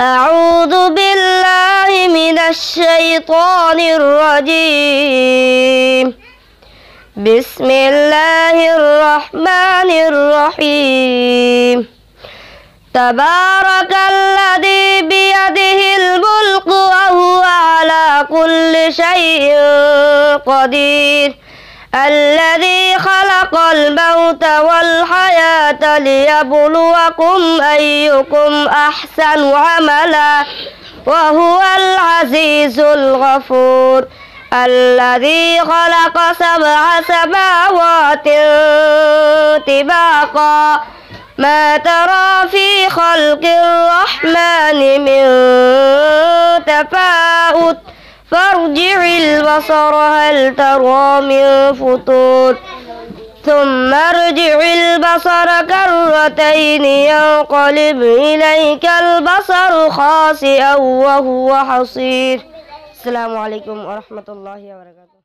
أعوذ بالله من الشيطان الرجيم بسم الله الرحمن الرحيم تبارك الذي بيده الملك وهو على كل شيء قدير الذي خلق الموت و ليبلوكم أيكم أحسن عملا وهو العزيز الغفور الذي خلق سبع سماوات طباقا ما ترى في خلق الرحمن من تفاؤت فارجع البصر هل ترى من فطور ثم ارجع البصر كرتين ينقلب إليك البصر خاسئا وهو حصير السلام عليكم ورحمة الله وبركاته